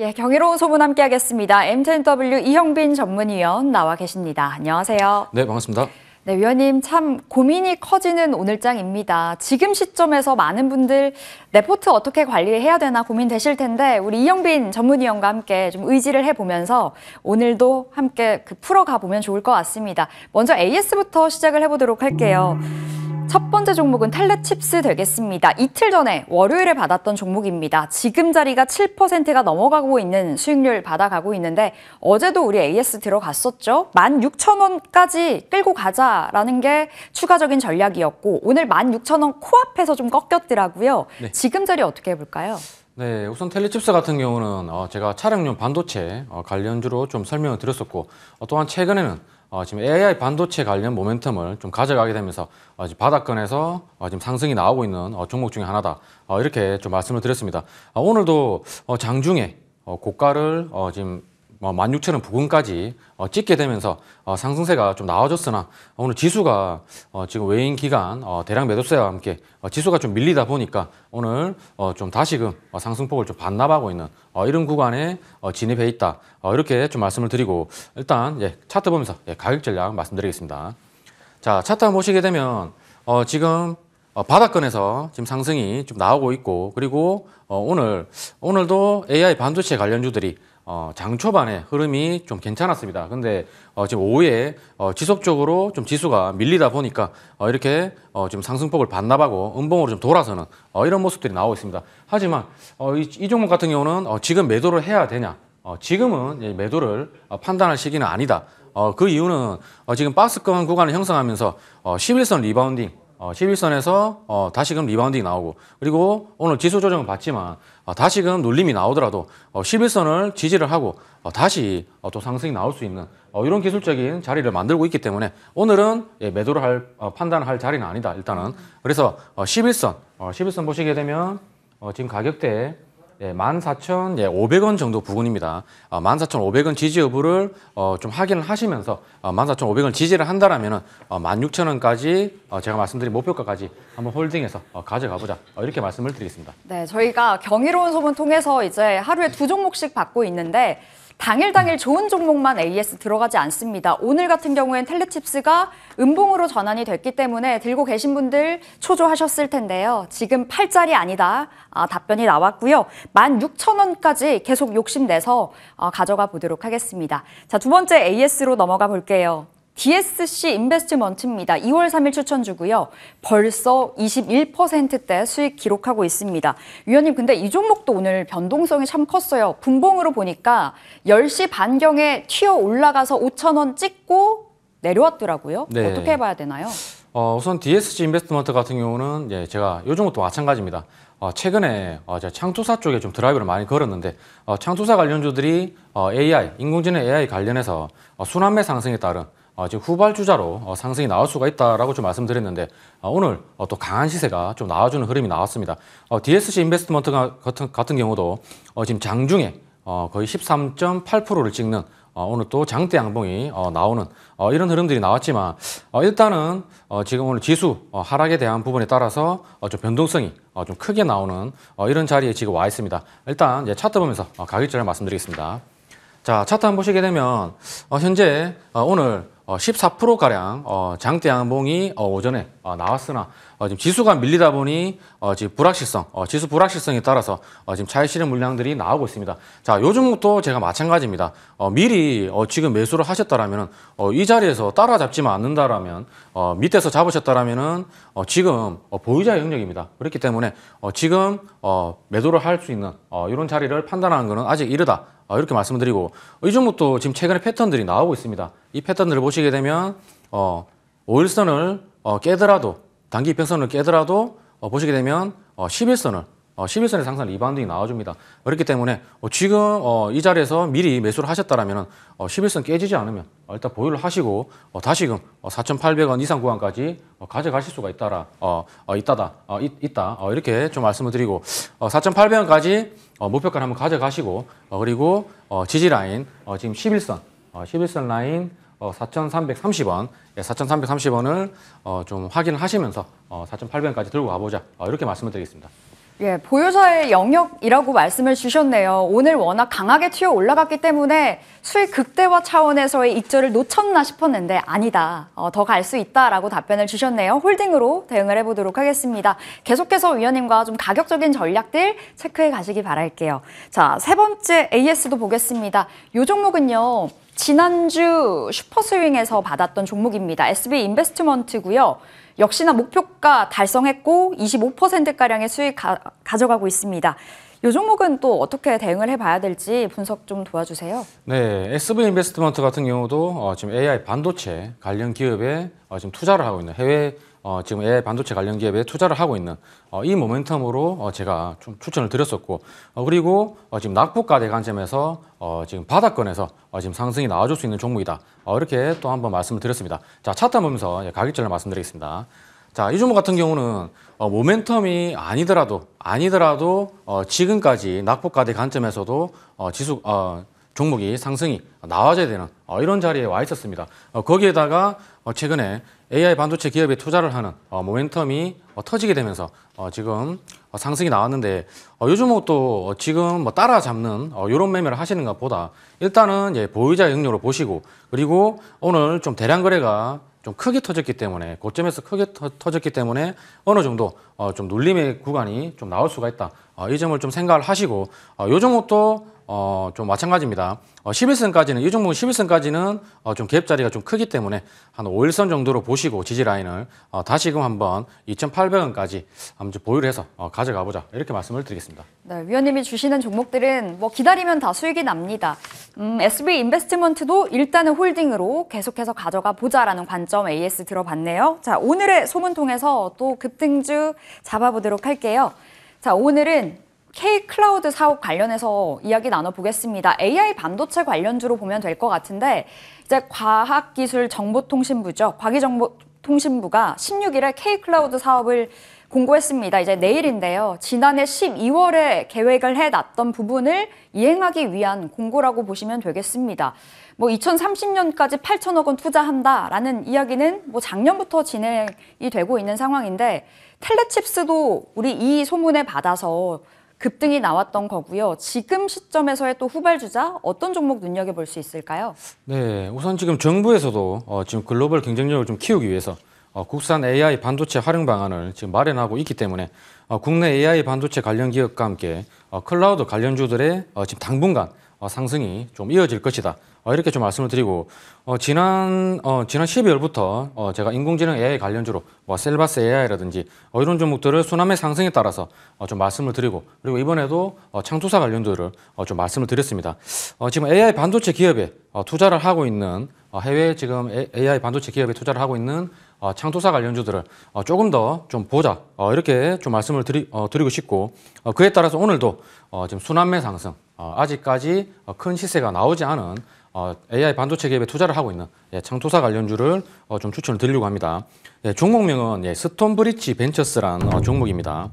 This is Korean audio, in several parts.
예, 경이로운 소문 함께 하겠습니다. M10W 이형빈 전문위원 나와 계십니다. 안녕하세요. 네, 반갑습니다. 네, 위원님 참 고민이 커지는 오늘장입니다. 지금 시점에서 많은 분들 레포트 어떻게 관리해야 되나 고민되실 텐데 우리 이영빈 전문위원과 함께 좀 의지를 해보면서 오늘도 함께 그 풀어가 보면 좋을 것 같습니다. 먼저 AS부터 시작을 해보도록 할게요. 첫 번째 종목은 텔레칩스 되겠습니다. 이틀 전에 월요일에 받았던 종목입니다. 지금 자리가 7%가 넘어가고 있는 수익률 받아가고 있는데 어제도 우리 AS 들어갔었죠. 16,000원까지 끌고 가자라는 게 추가적인 전략이었고 오늘 16,000원 코앞에서 좀 꺾였더라고요. 네. 지금 자리 어떻게 해볼까요? 네, 우선 텔레칩스 같은 경우는 어, 제가 차량용 반도체 어, 관련주로 좀 설명을 드렸었고 어, 또한 최근에는 어, 지금 AI 반도체 관련 모멘텀을 좀 가져가게 되면서 어, 지금 바닥권에서 어, 지금 상승이 나오고 있는 어, 종목 중에 하나다. 어, 이렇게 좀 말씀을 드렸습니다. 어, 오늘도 어, 장중에 어, 고가를 어, 지금 16,000원 어, 부근까지 어, 찍게 되면서 어, 상승세가 좀 나아졌으나 오늘 지수가 지금 외인 기간 대량 매도세와 함께 지수가 좀 밀리다 보니까 오늘 좀 다시금 상승폭을 좀 반납하고 있는 이런 구간에 진입해 있다 이렇게 좀 말씀을 드리고 일단 예, 차트 보면서 예, 가격 전략 말씀드리겠습니다. 자 차트 한번 보시게 되면 지금 바닥권에서 지금 상승이 좀 나오고 있고 그리고 오늘 오늘도 AI 반도체 관련주들이 어, 장 초반에 흐름이 좀 괜찮았습니다. 근데 어, 지금 오후에 어, 지속적으로 좀 지수가 밀리다 보니까 어, 이렇게 어, 지금 상승폭을 반납하고 음봉으로 좀 돌아서는 어, 이런 모습들이 나오고 있습니다. 하지만 어, 이, 이 종목 같은 경우는 어, 지금 매도를 해야 되냐? 어, 지금은 매도를 어, 판단할 시기는 아니다. 어, 그 이유는 어, 지금 박스권 구간을 형성하면서 어, 11선 리바운딩 어, 11선에서 어, 다시금 리바운딩이 나오고 그리고 오늘 지수 조정을 봤지만 어, 다시금 눌림이 나오더라도 어, 11선을 지지를 하고 어, 다시 어, 또 상승이 나올 수 있는 어, 이런 기술적인 자리를 만들고 있기 때문에 오늘은 예, 매도를 할 어, 판단을 할 자리는 아니다 일단은 그래서 어, 11선 어, 11선 보시게 되면 어, 지금 가격대 에 예, 14,500원 예, 정도 부근입니다. 어, 아, 14,500원 지지 여부를 어, 좀 확인을 하시면서 어, 14,500원 지지를 한다라면 어, 16,000원까지 어, 제가 말씀드린 목표가까지 한번 홀딩해서 어, 가져가보자 어, 이렇게 말씀을 드리겠습니다. 네, 저희가 경이로운 소문 통해서 이제 하루에 두 종목씩 받고 있는데 당일 당일 좋은 종목만 AS 들어가지 않습니다. 오늘 같은 경우엔 텔레칩스가 음봉으로 전환이 됐기 때문에 들고 계신 분들 초조하셨을 텐데요. 지금 팔자리 아니다 아, 답변이 나왔고요. 16,000원까지 계속 욕심내서 아, 가져가 보도록 하겠습니다. 자, 두 번째 AS로 넘어가 볼게요. DSC 인베스트먼트입니다. 2월 3일 추천주고요. 벌써 21%대 수익 기록하고 있습니다. 위원님 근데 이 종목도 오늘 변동성이 참 컸어요. 분봉으로 보니까 10시 반경에 튀어 올라가서 5천 원 찍고 내려왔더라고요. 네. 어떻게 봐야 되나요? 어, 우선 d s c 인베스트먼트 같은 경우는 예, 제가 요 종목도 마찬가지입니다. 어, 최근에 어, 제가 창투사 쪽에 좀 드라이브를 많이 걸었는데 어, 창투사 관련주들이 어, AI, 인공지능 AI 관련해서 어, 순환매 상승에 따른 아, 지금 후발주자로 어, 상승이 나올 수가 있다라고 좀 말씀드렸는데 어, 오늘 어, 또 강한 시세가 좀 나와주는 흐름이 나왔습니다. DSC 인베스트먼트 같은, 같은 경우도 지금 장중에 거의 13.8%를 찍는 오늘 또 장대 양봉이 나오는 이런 흐름들이 나왔지만 일단은 지금 오늘 지수 하락에 대한 부분에 따라서 좀 변동성이 좀 크게 나오는 이런 자리에 지금 와 있습니다. 일단 차트 보면서 가격전을 말씀드리겠습니다. 자 차트 한번 보시게 되면 현재 오늘 14%가량 어, 어, 장대 양봉이 어, 오전에 나왔으나 어, 지금 지수가 밀리다 보니 어, 지금 불확실성, 어, 지수 불확실성에 따라서 어, 지금 차익 실현 물량들이 나오고 있습니다. 자, 요즘부터 제가 마찬가지입니다. 어, 미리 어, 지금 매수를 하셨다라면 어, 이 자리에서 따라잡지 않는다라면 어, 밑에서 잡으셨다라면 어, 지금 어, 보유자 영역입니다. 그렇기 때문에 어, 지금 어, 매도를 할 수 있는 어, 이런 자리를 판단하는 것은 아직 이르다. 어, 이렇게 말씀드리고 이전부터 지금 최근에 패턴들이 나오고 있습니다. 이 패턴들을 보시게 되면 어, 오일선을 어, 깨더라도 단기 100선을 깨더라도 어, 보시게 되면 어, 11선을 어, 11선에서 항 리바운딩이 나와줍니다. 그렇기 때문에 어, 지금 어, 이 자리에서 미리 매수를 하셨다면 어, 11선 깨지지 않으면 어, 일단 보유를 하시고 어, 다시금 어, 4,800원 이상 구간까지 어, 가져가실 수가 있다라 어, 어, 있다다 어, 있, 있다 어, 이렇게 좀 말씀을 드리고 어, 4,800원까지 어, 목표가를 한번 가져가시고 어, 그리고 어, 지지 라인 어, 지금 11선 어, 11선 라인 4,330원, 어, 예, 4,330원을 어, 좀 확인을 하시면서 어, 4,800원까지 들고 가보자 어, 이렇게 말씀을 드리겠습니다. 예, 보유서의 영역이라고 말씀을 주셨네요. 오늘 워낙 강하게 튀어 올라갔기 때문에 수익 극대화 차원에서의 익절을 놓쳤나 싶었는데 아니다. 어, 더갈 수 있다라고 답변을 주셨네요. 홀딩으로 대응을 해보도록 하겠습니다. 계속해서 위원님과 좀 가격적인 전략들 체크해 가시기 바랄게요. 자, 세 번째 AS도 보겠습니다. 요 종목은요. 지난주 슈퍼스윙에서 받았던 종목입니다. SB 인베스트먼트고요. 역시나 목표가 달성했고 25%가량의 수익 가, 가져가고 있습니다. 이 종목은 또 어떻게 대응을 해봐야 될지 분석 좀 도와주세요. 네, SB 인베스트먼트 같은 경우도 어, 지금 AI 반도체 관련 기업에 어, 지금 투자를 하고 있는 해외 어, 지금 AI 반도체 관련 기업에 투자를 하고 있는 어, 이 모멘텀으로 어, 제가 좀 추천을 드렸었고 어, 그리고 어, 지금 낙폭가대 관점에서 어, 지금 바닥권에서 어, 지금 상승이 나와줄 수 있는 종목이다 어, 이렇게 또 한번 말씀을 드렸습니다 자 차트 보면서 예, 가격절을 말씀드리겠습니다 자, 이 종목 같은 경우는 어, 모멘텀이 아니더라도 아니더라도 어, 지금까지 낙폭가대 관점에서도 어, 지수 어, 종목이 상승이 나와줘야 되는 어, 이런 자리에 와 있었습니다. 어, 거기에다가 어, 최근에 AI 반도체 기업에 투자를 하는 모멘텀이 터지게 되면서 지금 상승이 나왔는데 요즘은 또 지금 뭐 따라잡는 이런 매매를 하시는것 보다 일단은 예, 보유자 영역으로 보시고 그리고 오늘 좀 대량 거래가 좀 크게 터졌기 때문에 고점에서 크게 터, 졌기 때문에 어느 정도 좀 눌림의 구간이 좀 나올 수가 있다 이 점을 좀 생각을 하시고 요 종목도 어, 좀 마찬가지입니다. 어, 11선까지는, 이 종목 11선까지는 어, 좀 갭 자리가 좀 크기 때문에 한 5일선 정도로 보시고 지지 라인을 어, 다시금 한번 2,800원까지 한번 보유를 해서 어, 가져가 보자. 이렇게 말씀을 드리겠습니다. 네, 위원님이 주시는 종목들은 뭐 기다리면 다 수익이 납니다. 음, SB 인베스트먼트도 일단은 홀딩으로 계속해서 가져가 보자라는 관점 AS 들어봤네요. 자, 오늘의 소문 통해서 또 급등주 잡아보도록 할게요. 자, 오늘은 K-클라우드 사업 관련해서 이야기 나눠보겠습니다. AI 반도체 관련주로 보면 될 것 같은데 이제 과학기술정보통신부죠. 과기정보통신부가 16일에 K-클라우드 사업을 공고했습니다. 이제 내일인데요. 지난해 12월에 계획을 해놨던 부분을 이행하기 위한 공고라고 보시면 되겠습니다. 뭐 2030년까지 8천억 원 투자한다라는 이야기는 뭐 작년부터 진행이 되고 있는 상황인데 텔레칩스도 우리 이 소문에 받아서 급등이 나왔던 거고요. 지금 시점에서의 또 후발주자 어떤 종목 눈여겨볼 수 있을까요? 네, 우선 지금 정부에서도 어, 지금 글로벌 경쟁력을 좀 키우기 위해서 어, 국산 AI 반도체 활용 방안을 지금 마련하고 있기 때문에 어, 국내 AI 반도체 관련 기업과 함께 어, 클라우드 관련주들의 어, 지금 당분간 어, 상승이 좀 이어질 것이다. 어, 이렇게 좀 말씀을 드리고 어, 지난 지난 12월부터 제가 인공지능 AI 관련주로 뭐 셀바스 AI라든지 이런 종목들을 수남의 상승에 따라서 좀 말씀을 드리고 그리고 이번에도 창조사 관련주를 좀 말씀을 드렸습니다. 지금 AI 반도체 기업에 투자를 하고 있는 해외 지금 AI 반도체 기업에 투자를 하고 있는 창조사 관련주들을 조금 더 좀 보자 이렇게 좀 말씀을 드리, 고 싶고 그에 따라서 오늘도 지금 순환매 상승 어, 아직까지 어, 큰 시세가 나오지 않은 AI 어, 반도체 기업에 투자를 하고 있는 예, 창투사 관련주를 좀 추천을 드리려고 합니다. 예, 종목명은 예, 스톤브리지 벤처스라는 종목입니다.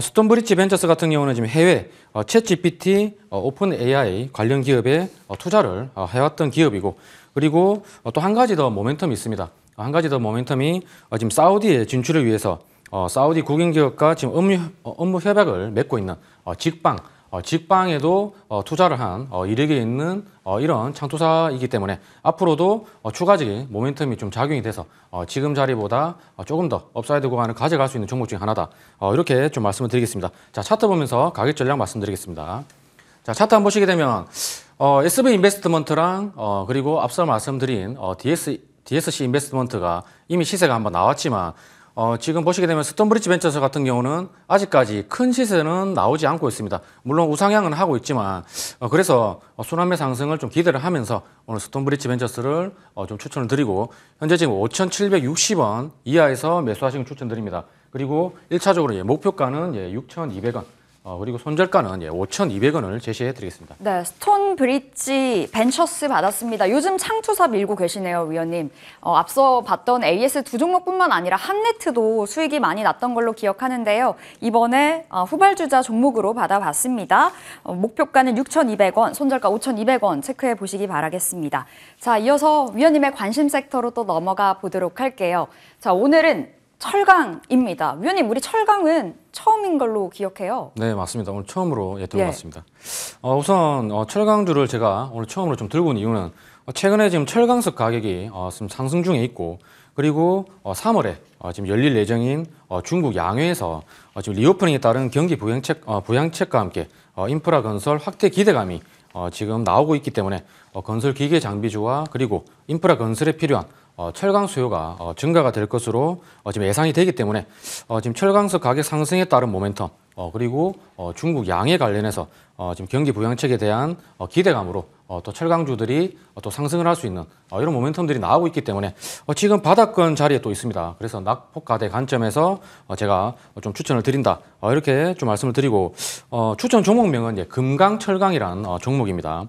스톤브리지 벤처스 같은 경우는 지금 해외 챗 GPT, 오픈 AI 관련 기업에 투자를 해왔던 기업이고 그리고 또 한 가지 더 모멘텀이 있습니다. 한 가지 더 모멘텀이 지금 사우디에 진출을 위해서 사우디 국营기업과 지금 업무, 업무 협약을 맺고 있는 직방 어, 직방에도 어, 투자를 한 어, 이력이 있는 이런 창투사이기 때문에 앞으로도 추가적인 모멘텀이 좀 작용이 돼서 지금 자리보다 조금 더 업사이드 구간을 가져갈 수 있는 종목 중에 하나다 이렇게 좀 말씀을 드리겠습니다 자 차트 보면서 가격 전략 말씀드리겠습니다 자 차트 한번 보시게 되면 어, SB 인베스트먼트랑 어, 그리고 앞서 말씀드린 어, DS, DSC 인베스트먼트가 이미 시세가 한번 나왔지만 어, 지금 보시게 되면 스톤브릿지 벤처스 같은 경우는 아직까지 큰 시세는 나오지 않고 있습니다. 물론 우상향은 하고 있지만 어, 그래서 순환매 상승을 좀 기대를 하면서 오늘 스톤브릿지 벤처스를 어, 좀 추천을 드리고 현재 지금 5,760원 이하에서 매수하시는 추천드립니다. 그리고 1차적으로 예, 목표가는 예, 6,200원 어, 그리고 손절가는 5,200원을 예, 제시해 드리겠습니다. 네, 스톤 브릿지 벤처스 받았습니다. 요즘 창투사 밀고 계시네요, 위원님. 어, 앞서 봤던 AS 두 종목뿐만 아니라 한네트도 수익이 많이 났던 걸로 기억하는데요. 이번에 어, 후발주자 종목으로 받아봤습니다. 어, 목표가는 6,200원, 손절가 5,200원 체크해 보시기 바라겠습니다. 자, 이어서 위원님의 관심 섹터로 또 넘어가 보도록 할게요. 자, 오늘은 철강입니다. 위원님, 우리 철강은 처음인 걸로 기억해요. 네, 맞습니다. 오늘 처음으로 예, 예. 들어봤습니다. 예. 어, 우선 어, 철강주를 제가 오늘 처음으로 좀 들고 온 이유는 어, 최근에 지금 철강석 가격이 어, 지금 상승 중에 있고 그리고 어, 3월에 어, 지금 열릴 예정인 어, 중국 양회에서 어, 지금 리오프닝에 따른 경기 부양책, 어, 부양책과 함께 어, 인프라 건설 확대 기대감이 어, 지금 나오고 있기 때문에 어, 건설 기계 장비주와 그리고 인프라 건설에 필요한 어, 철강 수요가 어, 증가가 될 것으로 어, 지금 예상이 되기 때문에 어, 지금 철강석 가격 상승에 따른 모멘텀 어, 그리고 어, 중국 양에 관련해서 어, 지금 경기 부양책에 대한 어, 기대감으로 어, 또 철강주들이 어, 또 상승을 할 수 있는 어, 이런 모멘텀들이 나오고 있기 때문에 어, 지금 바닥권 자리에 또 있습니다. 그래서 낙폭가대 관점에서 어, 제가 좀 추천을 드린다 어, 이렇게 좀 말씀을 드리고 어, 추천 종목명은 이제 금강철강이라는 어, 종목입니다.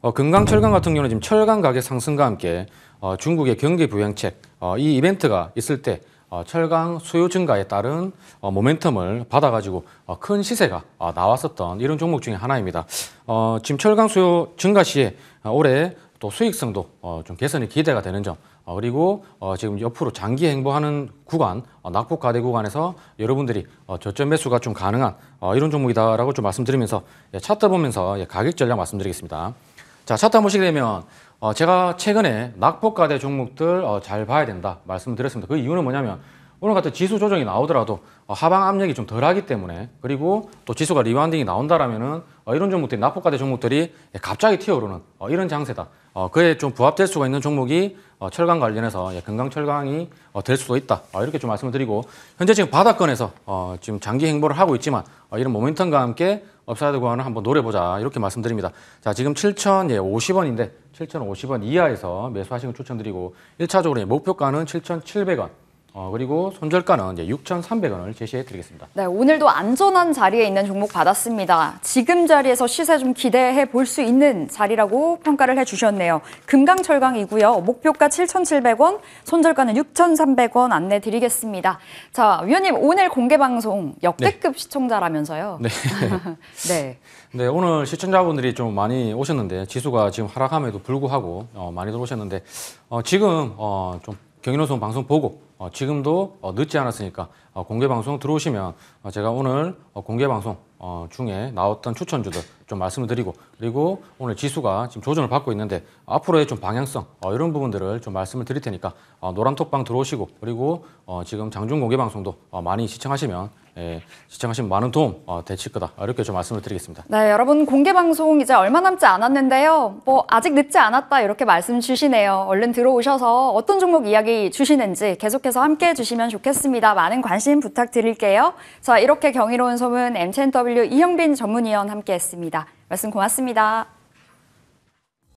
어, 금강철강 같은 경우는 지금 철강 가격 상승과 함께 어, 중국의 경기 부양책 어, 이 이벤트가 있을 때 어, 철강 수요 증가에 따른 어, 모멘텀을 받아가지고 어, 큰 시세가 나왔었던 이런 종목 중에 하나입니다. 지금 철강 수요 증가 시에 올해 또 수익성도 좀 개선이 기대가 되는 점 그리고 지금 옆으로 장기 행보하는 구간 낙폭가대 구간에서 여러분들이 저점 매수가 좀 가능한 이런 종목이다라고 좀 말씀드리면서 예, 차트 보면서 예, 가격 전략 말씀드리겠습니다. 자 차트 한번 보시게 되면 어, 제가 최근에 낙폭가대 종목들 어, 잘 봐야 된다 말씀드렸습니다. 그 이유는 뭐냐면 오늘 같은 지수 조정이 나오더라도 어, 하방 압력이 좀 덜하기 때문에 그리고 또 지수가 리바운딩이 나온다라면은 어, 이런 종목들이 낙폭가대 종목들이 예, 갑자기 튀어오르는 어, 이런 장세다. 그에 좀 부합될 수가 있는 종목이 철강 관련해서 건강 예, 철강이 될 수도 있다. 이렇게 좀 말씀을 드리고 현재 지금 바닥권에서 지금 장기 행보를 하고 있지만 이런 모멘텀과 함께 업사이드 구간을 한번 노려보자 이렇게 말씀드립니다. 자 지금 7,050원인데 예, 7,050원 이하에서 매수하시는 걸 추천드리고 1차적으로 목표가는 7,700원. 어, 그리고 손절가는 6,300원을 제시해 드리겠습니다. 네, 오늘도 안전한 자리에 있는 종목 받았습니다. 지금 자리에서 시세 좀 기대해 볼 수 있는 자리라고 평가를 해 주셨네요. 금강철강이고요. 목표가 7,700원, 손절가는 6,300원 안내 드리겠습니다. 자, 위원님 오늘 공개 방송 역대급 네. 시청자라면서요. 네. 네. 네, 오늘 시청자분들이 좀 많이 오셨는데 지수가 지금 하락함에도 불구하고 어, 많이들 오셨는데 어, 지금 어, 좀 경인호송 방송 보고 어, 지금도 어, 늦지 않았으니까 어, 공개 방송 들어오시면 어, 제가 오늘 어, 공개 방송 중에 나왔던 추천주들 좀 말씀을 드리고 그리고 오늘 지수가 지금 조정을 받고 있는데 앞으로의 좀 방향성 이런 부분들을 좀 말씀을 드릴 테니까 노란톡방 들어오시고 그리고 지금 장중 공개 방송도 많이 시청하시면 예, 시청하신 많은 도움 되실 거다 이렇게 좀 말씀을 드리겠습니다. 네, 여러분 공개 방송 이제 얼마 남지 않았는데요. 뭐 아직 늦지 않았다 이렇게 말씀 주시네요. 얼른 들어오셔서 어떤 종목 이야기 주시는지 계속해서 함께해 주시면 좋겠습니다. 많은 관심. 관심 부탁드릴게요. 자, 이렇게 경이로운 소문 MCNW 이형빈 전문위원 함께했습니다. 말씀 고맙습니다.